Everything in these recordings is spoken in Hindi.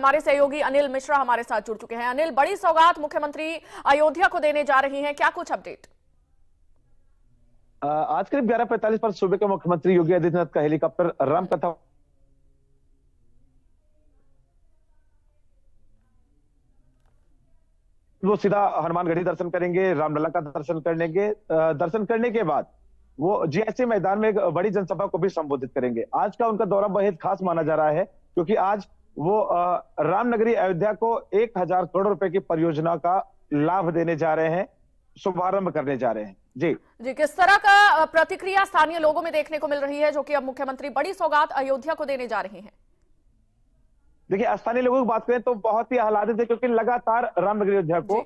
हमारे सहयोगी अनिल मिश्रा हमारे साथ जुड़ चुके हैं अनिल बड़ी सौगात मुख्यमंत्री अयोध्या को देने जा रही हैं क्या कुछ अपडेट आज करीब ग्यारह पैंतालीस पर सूबे के मुख्यमंत्री योगी आदित्यनाथ का हेलीकॉप्टर रामकथा वो सीधा हनुमानगढ़ी दर्शन करेंगे रामलला का दर्शन करेंगे दर्शन करने के बाद वो जीएसटी मैदान में एक बड़ी जनसभा को भी संबोधित करेंगे आज का उनका दौरा बेहद खास माना जा रहा है क्योंकि आज वो रामनगरी अयोध्या को एक हजार करोड़ रुपए की परियोजना का लाभ देने जा रहे हैं शुभारंभ करने जा रहे हैं जी जी किस तरह का प्रतिक्रिया स्थानीय लोगों में देखने को मिल रही है जो कि अब मुख्यमंत्री बड़ी सौगात अयोध्या को देने जा रहे हैं देखिए स्थानीय लोगों की बात करें तो बहुत ही आह्लादित है क्योंकि लगातार रामनगरी अयोध्या को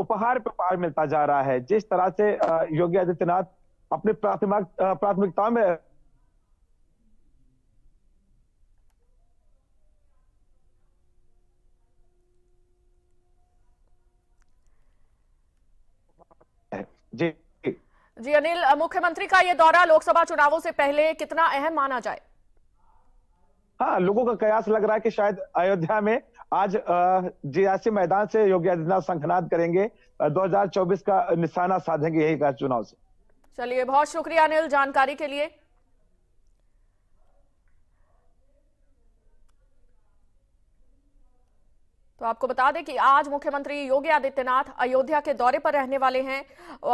उपहार पे पार मिलता जा रहा है जिस तरह से योगी आदित्यनाथ अपनी प्राथमिकताओं में जी जी अनिल मुख्यमंत्री का ये दौरा लोकसभा चुनावों से पहले कितना अहम माना जाए हाँ लोगों का कयास लग रहा है कि शायद अयोध्या में आज जी मैदान से योगी आदित्यनाथ शंखनाद करेंगे 2024 का निशाना साधेंगे यही चुनाव से चलिए बहुत शुक्रिया अनिल जानकारी के लिए तो आपको बता दें कि आज मुख्यमंत्री योगी आदित्यनाथ अयोध्या के दौरे पर रहने वाले हैं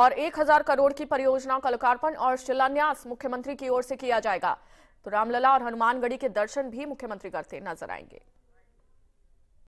और 1000 करोड़ की परियोजनाओं का लोकार्पण और शिलान्यास मुख्यमंत्री की ओर से किया जाएगा तो रामलला और हनुमानगढ़ी के दर्शन भी मुख्यमंत्री करते नजर आएंगे